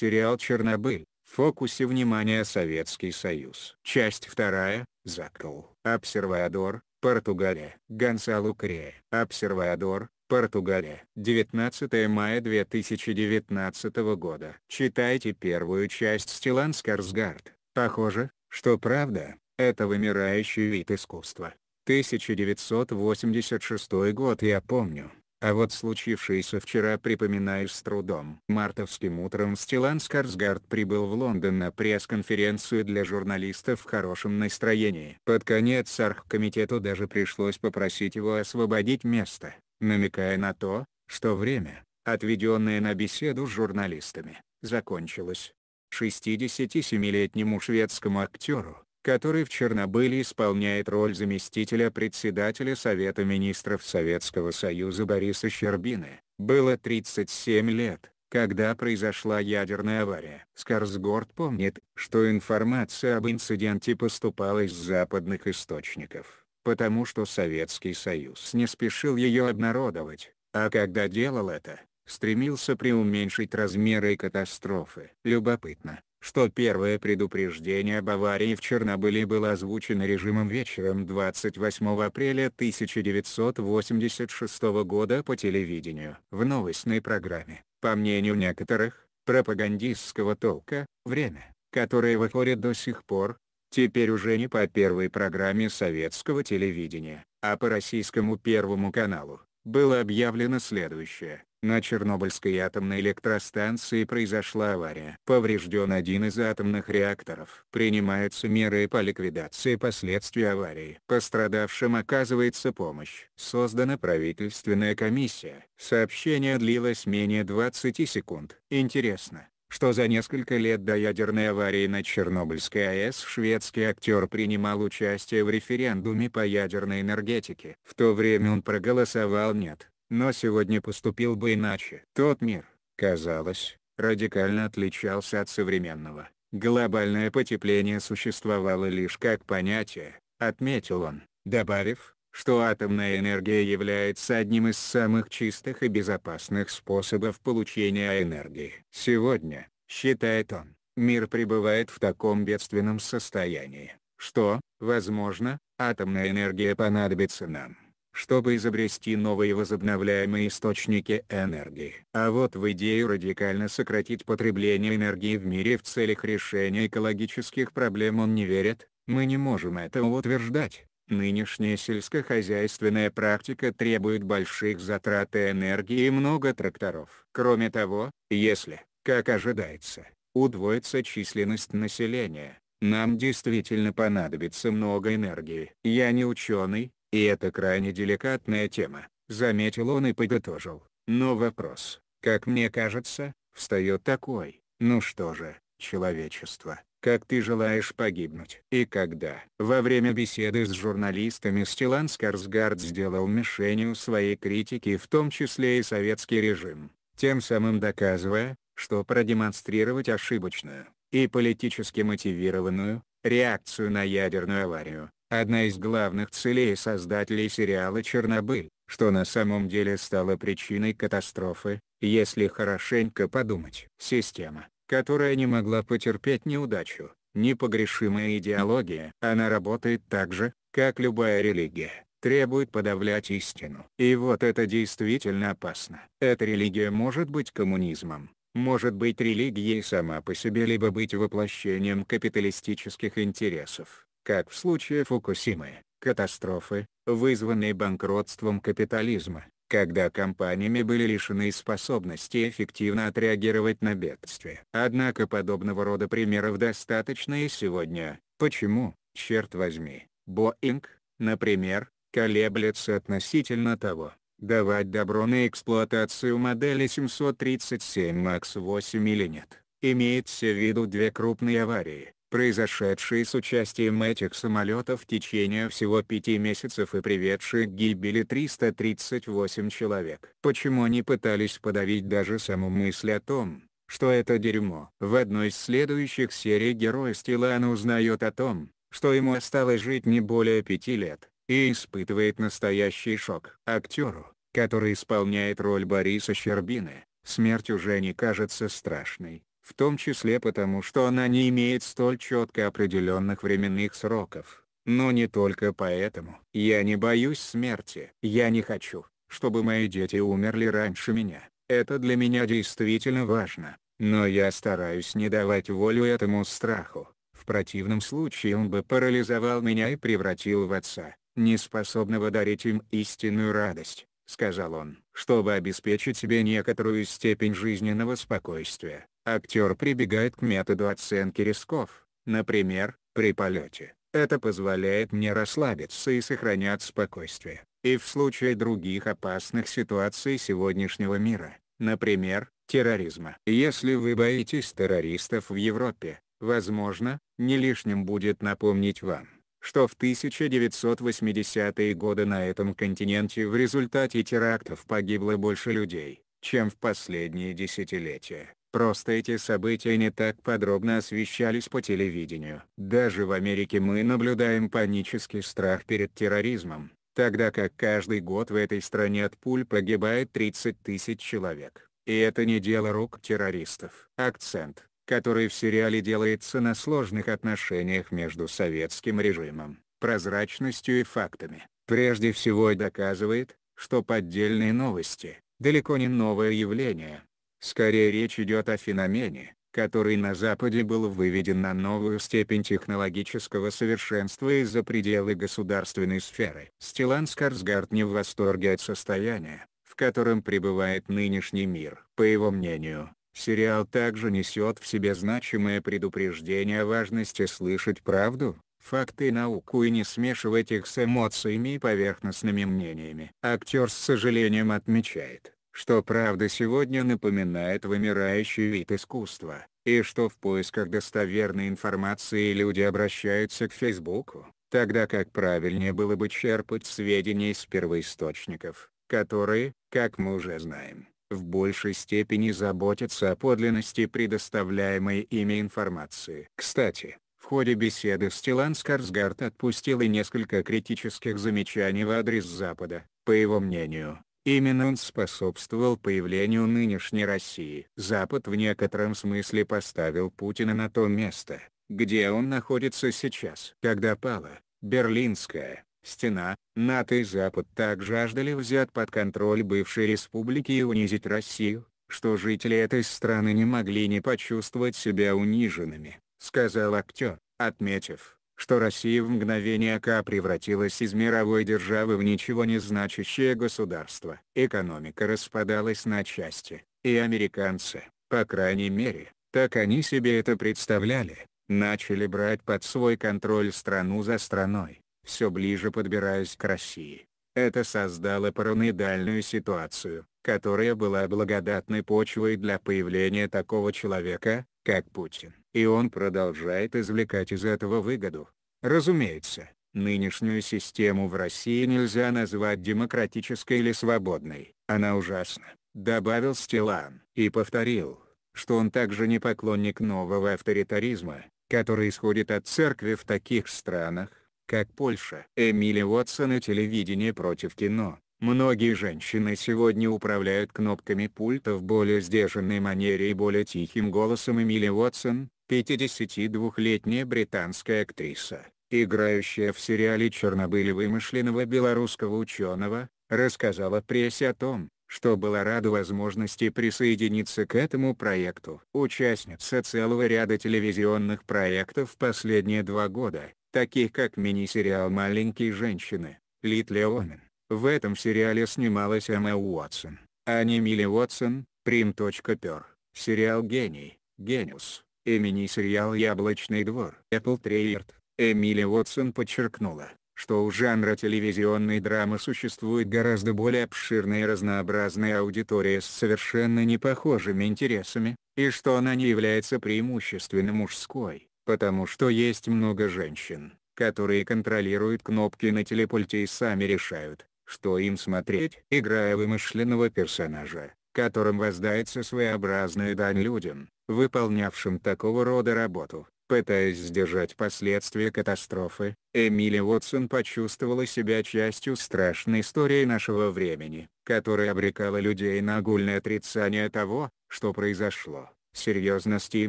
Сериал «Чернобыль» в фокусе внимания Советский Союз. Часть вторая, Закл, Обсервадор, Португалия, Гонсалу Крея, Обсервадор, Португалия, 19 мая 2019 года. Читайте первую часть Стеллан Скарсгард. Похоже, что правда, это вымирающий вид искусства. 1986 год я помню. А вот случившееся вчера припоминаешь с трудом. Мартовским утром Стеллан Скарсгард прибыл в Лондон на пресс-конференцию для журналистов в хорошем настроении. Под конец архкомитету даже пришлось попросить его освободить место, намекая на то, что время, отведенное на беседу с журналистами, закончилось. 67-летнему шведскому актеру, который в Чернобыле исполняет роль заместителя председателя Совета министров Советского Союза Бориса Щербины, было 37 лет, когда произошла ядерная авария. Скарсгорд помнит, что информация об инциденте поступала из западных источников, потому что Советский Союз не спешил ее обнародовать, а когда делал это, стремился преуменьшить размеры катастрофы. Любопытно, что первое предупреждение об аварии в Чернобыле было озвучено режимом вечером 28 апреля 1986 года по телевидению. В новостной программе, по мнению некоторых, пропагандистского толка, время, которое выходит до сих пор, теперь уже не по первой программе советского телевидения, а по российскому Первому каналу, было объявлено следующее. На Чернобыльской атомной электростанции произошла авария. Поврежден один из атомных реакторов. Принимаются меры по ликвидации последствий аварии. Пострадавшим оказывается помощь. Создана правительственная комиссия. Сообщение длилось менее 20 секунд. Интересно, что за несколько лет до ядерной аварии на Чернобыльской АЭС шведский актер принимал участие в референдуме по ядерной энергетике. В то время он проголосовал «нет», но сегодня поступил бы иначе. Тот мир, казалось, радикально отличался от современного. «Глобальное потепление существовало лишь как понятие», — отметил он, добавив, что атомная энергия является одним из самых чистых и безопасных способов получения энергии. Сегодня, считает он, мир пребывает в таком бедственном состоянии, что, возможно, атомная энергия понадобится нам, чтобы изобрести новые возобновляемые источники энергии. А вот в идею радикально сократить потребление энергии в мире в целях решения экологических проблем он не верит, мы не можем этого утверждать. Нынешняя сельскохозяйственная практика требует больших затрат и энергии и много тракторов. Кроме того, если, как ожидается, удвоится численность населения, нам действительно понадобится много энергии. Я не ученый, и это крайне деликатная тема, заметил он и подытожил. Но вопрос, как мне кажется, встает такой, ну что же, человечество, как ты желаешь погибнуть. И когда во время беседы с журналистами Стеллан Скарсгард сделал мишенью своей критики в том числе и советский режим, тем самым доказывая, что продемонстрировать ошибочную и политически мотивированную реакцию на ядерную аварию, одна из главных целей создателей сериала «Чернобыль», что на самом деле стало причиной катастрофы, если хорошенько подумать. Система, которая не могла потерпеть неудачу, непогрешимая идеология. Она работает так же, как любая религия, требует подавлять истину. И вот это действительно опасно. Эта религия может быть коммунизмом, может быть религией сама по себе либо быть воплощением капиталистических интересов, как в случае Фукусимы, катастрофы, вызванной банкротством капитализма когда компаниями были лишены способности эффективно отреагировать на бедствие. Однако подобного рода примеров достаточно и сегодня. Почему, черт возьми, Боинг, например, колеблется относительно того, давать добро на эксплуатацию модели 737 MAX 8 или нет? Имеется в виду две крупные аварии, произошедшие с участием этих самолетов в течение всего пяти месяцев и приведшие к гибели 338 человек. Почему они пытались подавить даже саму мысль о том, что это дерьмо? В одной из следующих серий герой Стилана узнает о том, что ему осталось жить не более пяти лет, и испытывает настоящий шок. Актеру, который исполняет роль Бориса Щербины, смерть уже не кажется страшной в том числе потому что она не имеет столь четко определенных временных сроков. Но не только поэтому. Я не боюсь смерти. Я не хочу, чтобы мои дети умерли раньше меня. Это для меня действительно важно. Но я стараюсь не давать волю этому страху. В противном случае он бы парализовал меня и превратил в отца, неспособного дарить им истинную радость, сказал он, чтобы обеспечить себе некоторую степень жизненного спокойствия. Актер прибегает к методу оценки рисков, например, при полете. Это позволяет мне расслабиться и сохранять спокойствие. И в случае других опасных ситуаций сегодняшнего мира, например, терроризма. Если вы боитесь террористов в Европе, возможно, не лишним будет напомнить вам, что в 1980-е годы на этом континенте в результате терактов погибло больше людей, чем в последние десятилетия. Просто эти события не так подробно освещались по телевидению. Даже в Америке мы наблюдаем панический страх перед терроризмом, тогда как каждый год в этой стране от пуль погибает 30 тысяч человек. И это не дело рук террористов. Акцент, который в сериале делается на сложных отношениях между советским режимом, прозрачностью и фактами, прежде всего доказывает, что поддельные новости – далеко не новое явление Скорее речь идет о феномене, который на Западе был выведен на новую степень технологического совершенства и за пределы государственной сферы. Стилан Скарсгард не в восторге от состояния, в котором пребывает нынешний мир. По его мнению, сериал также несет в себе значимое предупреждение о важности слышать правду, факты и науку и не смешивать их с эмоциями и поверхностными мнениями. Актер с сожалением отмечает, что правда сегодня напоминает вымирающий вид искусства, и что в поисках достоверной информации люди обращаются к Фейсбуку, тогда как правильнее было бы черпать сведения из первоисточников, которые, как мы уже знаем, в большей степени заботятся о подлинности предоставляемой ими информации. Кстати, в ходе беседы Стилан Скарсгард отпустил и несколько критических замечаний в адрес Запада, по его мнению, Именно он способствовал появлению нынешней России. Запад в некотором смысле поставил Путина на то место, где он находится сейчас. Когда пала Берлинская стена, НАТО и Запад так жаждали взять под контроль бывшей республики и унизить Россию, что жители этой страны не могли не почувствовать себя униженными, сказал актер, отметив, что Россия в мгновение ока превратилась из мировой державы в ничего не значащее государство. Экономика распадалась на части, и американцы, по крайней мере, так они себе это представляли, начали брать под свой контроль страну за страной, все ближе подбираясь к России. Это создало параноидальную ситуацию, которая была благодатной почвой для появления такого человека, как Путин. И он продолжает извлекать из этого выгоду. Разумеется, нынешнюю систему в России нельзя назвать демократической или свободной. Она ужасна, добавил Стилан. И повторил, что он также не поклонник нового авторитаризма, который исходит от церкви в таких странах, как Польша. Эмили Уотсон и телевидение против кино. Многие женщины сегодня управляют кнопками пульта в более сдержанной манере и более тихим голосом Эмили Уотсон, 52-летняя британская актриса, играющая в сериале «Чернобыль» вымышленного белорусского ученого, рассказала прессе о том, что была рада возможности присоединиться к этому проекту. Участница целого ряда телевизионных проектов последние два года, таких как мини-сериал «Маленькие женщины», «Литли Омен». В этом сериале снималась Эмма Уотсон, а не Милли Уотсон, Прим.пер, сериал «Гений», «Гениус», имени сериал «Яблочный двор». Apple Трейерт, Эмили Уотсон подчеркнула, что у жанра телевизионной драмы существует гораздо более обширная и разнообразная аудитория с совершенно непохожими интересами, и что она не является преимущественно мужской, потому что есть много женщин, которые контролируют кнопки на телепульте и сами решают, что им смотреть. Играя вымышленного персонажа, которым воздается своеобразная дань людям, выполнявшим такого рода работу. Пытаясь сдержать последствия катастрофы, Эмили Уотсон почувствовала себя частью страшной истории нашего времени, которая обрекала людей на огульное отрицание того, что произошло, серьезности и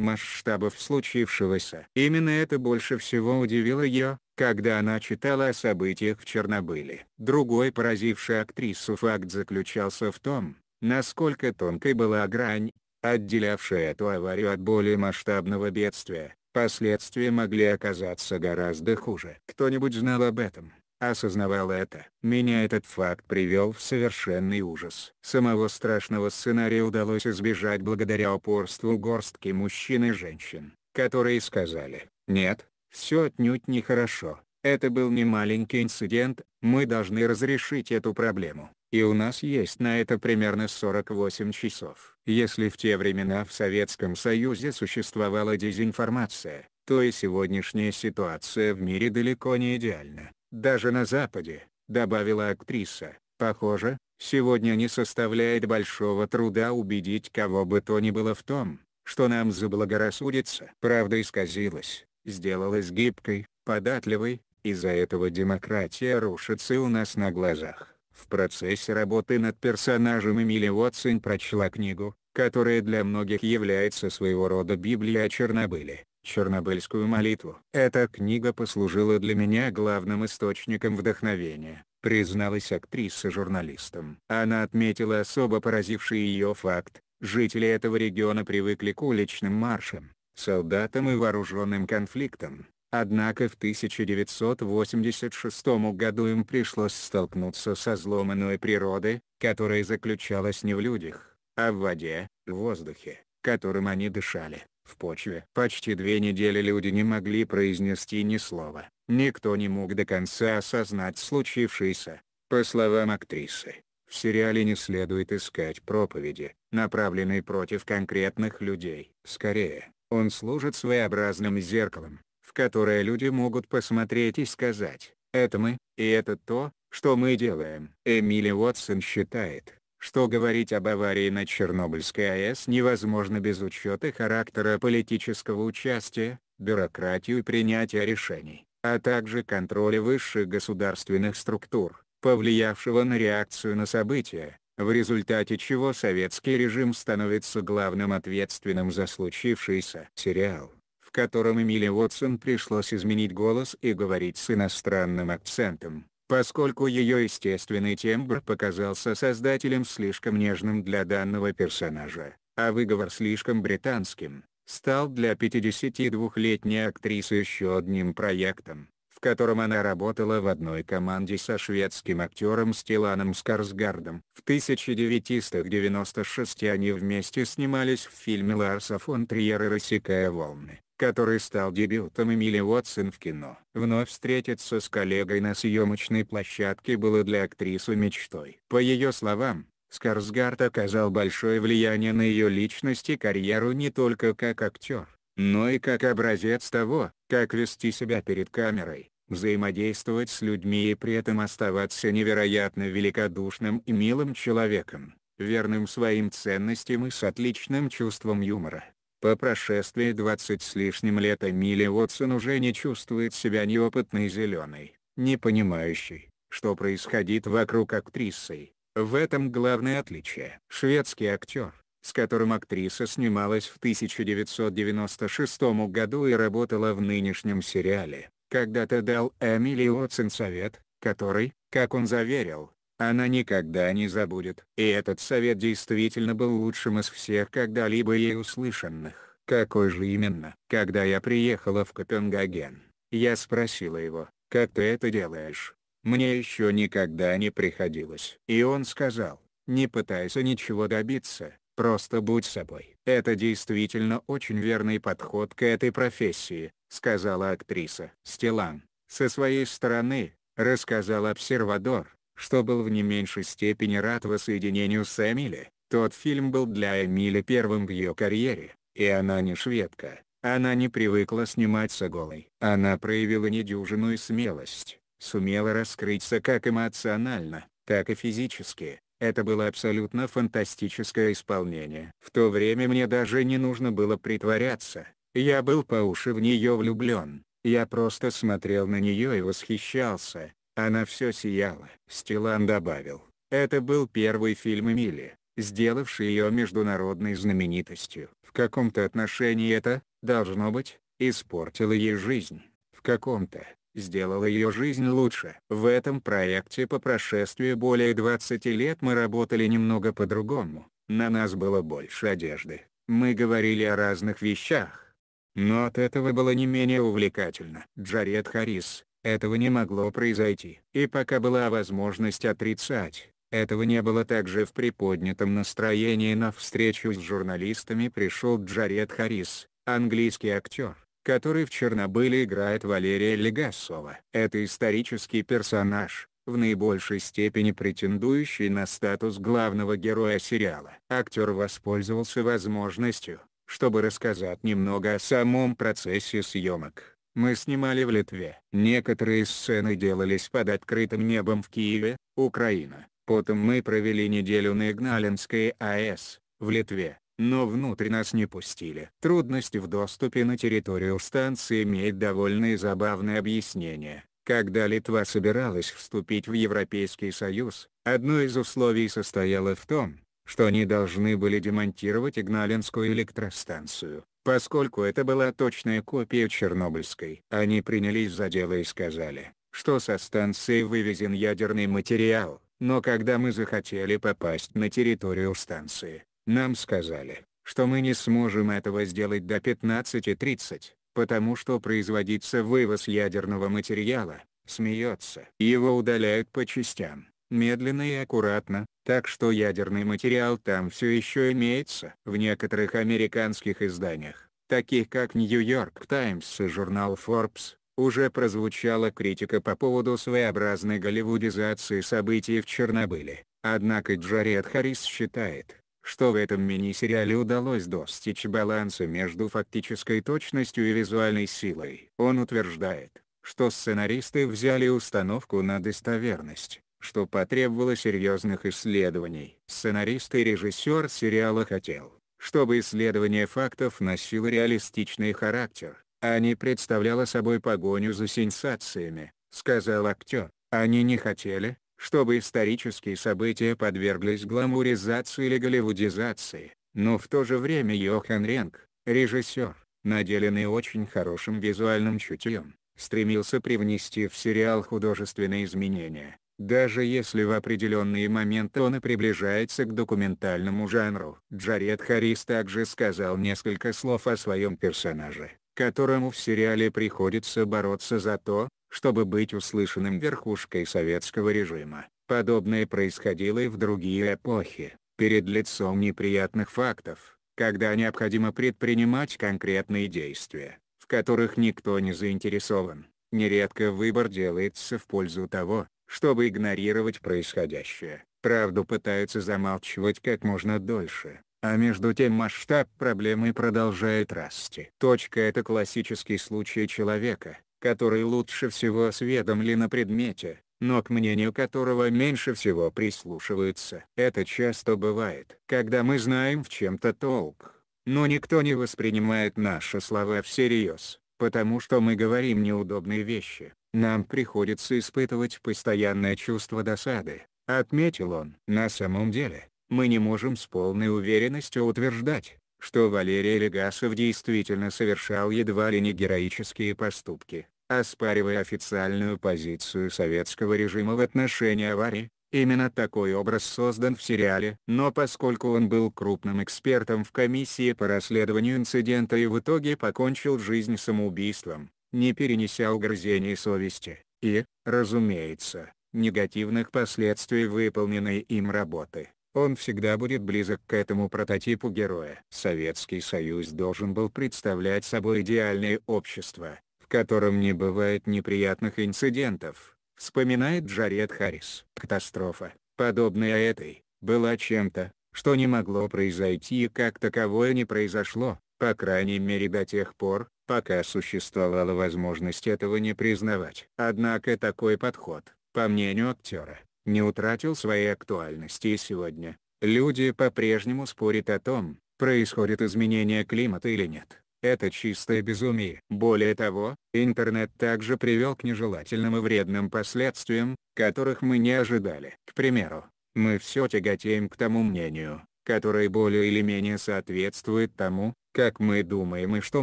масштабов случившегося. Именно это больше всего удивило ее, когда она читала о событиях в Чернобыле. Другой поразивший актрису факт заключался в том, Насколько тонкой была грань, отделявшая эту аварию от более масштабного бедствия, последствия могли оказаться гораздо хуже. Кто-нибудь знал об этом? осознавал это. Меня этот факт привел в совершенный ужас. Самого страшного сценария удалось избежать благодаря упорству горстки мужчин и женщин, которые сказали, «Нет, все отнюдь нехорошо, это был не маленький инцидент, мы должны разрешить эту проблему» и у нас есть на это примерно 48 часов. Если в те времена в Советском Союзе существовала дезинформация, то и сегодняшняя ситуация в мире далеко не идеальна. Даже на Западе, добавила актриса, похоже, сегодня не составляет большого труда убедить кого бы то ни было в том, что нам заблагорассудится. Правда исказилась, сделалась гибкой, податливой, из-за этого демократия рушится и у нас на глазах. В процессе работы над персонажем Эмили Уотсон прочла книгу, которая для многих является своего рода Библией о Чернобыле, Чернобыльскую молитву. Эта книга послужила для меня главным источником вдохновения, призналась актриса журналистам. Она отметила особо поразивший ее факт, жители этого региона привыкли к уличным маршам, солдатам и вооруженным конфликтам, Однако в 1986 году им пришлось столкнуться со злом природой, которая заключалась не в людях, а в воде, в воздухе, которым они дышали, в почве. Почти две недели люди не могли произнести ни слова, никто не мог до конца осознать случившееся. По словам актрисы, в сериале не следует искать проповеди, направленные против конкретных людей. Скорее, он служит своеобразным зеркалом, в которое люди могут посмотреть и сказать, это мы, и это то, что мы делаем. Эмили Уотсон считает, что говорить об аварии на Чернобыльской АЭС невозможно без учета характера политического участия, бюрократию и принятия решений, а также контроля высших государственных структур, повлиявшего на реакцию на события, в результате чего советский режим становится главным ответственным за случившийся. Сериал в котором Эмили Уотсон пришлось изменить голос и говорить с иностранным акцентом, поскольку ее естественный тембр показался создателем слишком нежным для данного персонажа, а выговор слишком британским, стал для 52-летней актрисы еще одним проектом, в котором она работала в одной команде со шведским актером Стиланом Скарсгардом. В 1996 они вместе снимались в фильме Ларса фон Триера «Рассекая волны», который стал дебютом Эмили Уотсон в кино. Вновь встретиться с коллегой на съемочной площадке было для актрисы мечтой. По ее словам, Скарсгард оказал большое влияние на ее личность и карьеру не только как актер, но и как образец того, как вести себя перед камерой, взаимодействовать с людьми и при этом оставаться невероятно великодушным и милым человеком, верным своим ценностям и с отличным чувством юмора. По прошествии 20 с лишним лет Эмили Уотсон уже не чувствует себя неопытной зеленой, не понимающей, что происходит вокруг актрисы. В этом главное отличие. Шведский актер, с которым актриса снималась в 1996 году и работала в нынешнем сериале, когда-то дал Эмили Уотсон совет, который, как он заверил, она никогда не забудет. И этот совет действительно был лучшим из всех когда-либо ей услышанных. Какой же именно? Когда я приехала в Копенгаген, я спросила его, как ты это делаешь? Мне еще никогда не приходилось. И он сказал, не пытайся ничего добиться, просто будь собой. Это действительно очень верный подход к этой профессии, сказала актриса. Стеллан, со своей стороны, рассказал обсервадор, что был в не меньшей степени рад воссоединению с Эмили. Тот фильм был для Эмили первым в ее карьере, и она не шведка, она не привыкла сниматься голой. Она проявила недюжинную смелость, сумела раскрыться как эмоционально, так и физически. Это было абсолютно фантастическое исполнение. В то время мне даже не нужно было притворяться. Я был по уши в нее влюблен. Я просто смотрел на нее и восхищался. Она все сияла. Стилан добавил, это был первый фильм Эмили, сделавший ее международной знаменитостью. В каком-то отношении это, должно быть, испортило ей жизнь. В каком-то, сделало ее жизнь лучше. В этом проекте по прошествии более 20 лет мы работали немного по-другому, на нас было больше одежды, мы говорили о разных вещах. Но от этого было не менее увлекательно. Джаред Харрис, этого не могло произойти. И пока была возможность отрицать, этого не было также в приподнятом настроении на встречу с журналистами пришел Джаред Харрис, английский актер, который в Чернобыле играет Валерия Легасова. Это исторический персонаж, в наибольшей степени претендующий на статус главного героя сериала. Актер воспользовался возможностью, чтобы рассказать немного о самом процессе съемок. Мы снимали в Литве. Некоторые сцены делались под открытым небом в Киеве, Украина. Потом мы провели неделю на Игналинской АЭС, в Литве, но внутрь нас не пустили. Трудности в доступе на территорию станции имеют довольно и забавное объяснение. Когда Литва собиралась вступить в Европейский Союз, одно из условий состояло в том, что они должны были демонтировать Игналинскую электростанцию. Поскольку это была точная копия Чернобыльской. Они принялись за дело и сказали, что со станции вывезен ядерный материал, но когда мы захотели попасть на территорию станции, нам сказали, что мы не сможем этого сделать до 15.30, потому что производится вывоз ядерного материала, смеется. Его удаляют по частям медленно и аккуратно, так что ядерный материал там все еще имеется. В некоторых американских изданиях, таких как New York Times и журнал Forbes, уже прозвучала критика по поводу своеобразной голливудизации событий в Чернобыле. Однако Джаред Харрис считает, что в этом мини-сериале удалось достичь баланса между фактической точностью и визуальной силой. Он утверждает, что сценаристы взяли установку на достоверность, что потребовало серьезных исследований. Сценарист и режиссер сериала хотел, чтобы исследование фактов носило реалистичный характер, а не представляло собой погоню за сенсациями, сказал актер. Они не хотели, чтобы исторические события подверглись гламуризации или голливудизации, но в то же время Йохан Ренг, режиссер, наделенный очень хорошим визуальным чутьем, стремился привнести в сериал художественные изменения, даже если в определенные моменты он и приближается к документальному жанру. Джаред Харрис также сказал несколько слов о своем персонаже, которому в сериале приходится бороться за то, чтобы быть услышанным верхушкой советского режима. Подобное происходило и в другие эпохи, перед лицом неприятных фактов, когда необходимо предпринимать конкретные действия, в которых никто не заинтересован. Нередко выбор делается в пользу того, чтобы игнорировать происходящее. Правду пытаются замалчивать как можно дольше, а между тем масштаб проблемы продолжает расти. Точка это классический случай человека, который лучше всего осведомлен о предмете, но к мнению которого меньше всего прислушиваются. Это часто бывает, когда мы знаем в чем-то толк, но никто не воспринимает наши слова всерьез, потому что мы говорим неудобные вещи, нам приходится испытывать постоянное чувство досады, отметил он. На самом деле, мы не можем с полной уверенностью утверждать, что Валерий Легасов действительно совершал едва ли не героические поступки, оспаривая официальную позицию советского режима в отношении аварии. Именно такой образ создан в сериале. Но поскольку он был крупным экспертом в комиссии по расследованию инцидента и в итоге покончил жизнь самоубийством, не перенеся угрызений совести, и, разумеется, негативных последствий выполненной им работы. Он всегда будет близок к этому прототипу героя. Советский Союз должен был представлять собой идеальное общество, в котором не бывает неприятных инцидентов, вспоминает Джаред Харрис. Катастрофа, подобная этой, была чем-то, что не могло произойти и как таковое не произошло, по крайней мере до тех пор, пока существовала возможность этого не признавать. Однако такой подход, по мнению актера, не утратил своей актуальности и сегодня. Люди по-прежнему спорят о том, происходит изменение климата или нет. Это чистое безумие. Более того, интернет также привел к нежелательным и вредным последствиям, которых мы не ожидали. К примеру, мы все тяготеем к тому мнению, которое более или менее соответствует тому, как мы думаем и что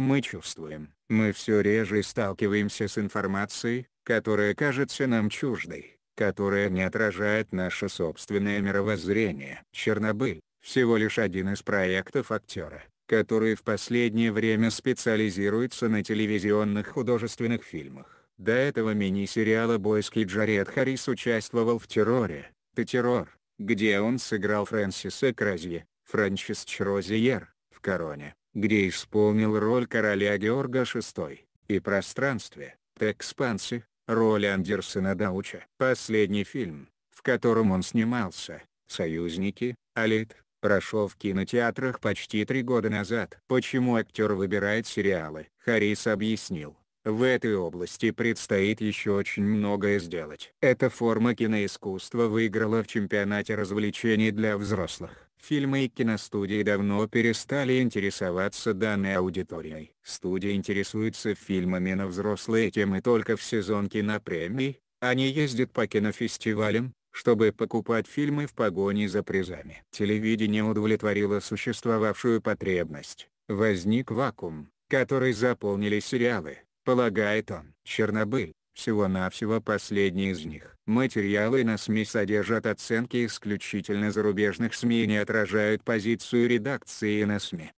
мы чувствуем. Мы все реже сталкиваемся с информацией, которая кажется нам чуждой, которая не отражает наше собственное мировоззрение. Чернобыль – всего лишь один из проектов актера, который в последнее время специализируется на телевизионных художественных фильмах. До этого мини-сериала «Бойский Джаред Харрис» участвовал в «Терроре», «Ты террор», где он сыграл Фрэнсиса Кразье, Франчис Чрозиер, в «Короне», где исполнил роль короля Георга VI, и «Пространстве», «Экспансе», роль Андерсона Дауча. Последний фильм, в котором он снимался, «Союзники», «Алит», прошел в кинотеатрах почти три года назад. Почему актер выбирает сериалы? Харрис объяснил. В этой области предстоит еще очень многое сделать. Эта форма киноискусства выиграла в чемпионате развлечений для взрослых. Фильмы и киностудии давно перестали интересоваться данной аудиторией. Студия интересуется фильмами на взрослые темы только в сезон кинопремий, они ездят по кинофестивалям, чтобы покупать фильмы в погоне за призами. Телевидение удовлетворило существовавшую потребность. Возник вакуум, который заполнили сериалы. Полагает он. Чернобыль, всего-навсего последний из них. Материалы на СМИ содержат оценки исключительно зарубежных СМИ и не отражают позицию редакции на СМИ.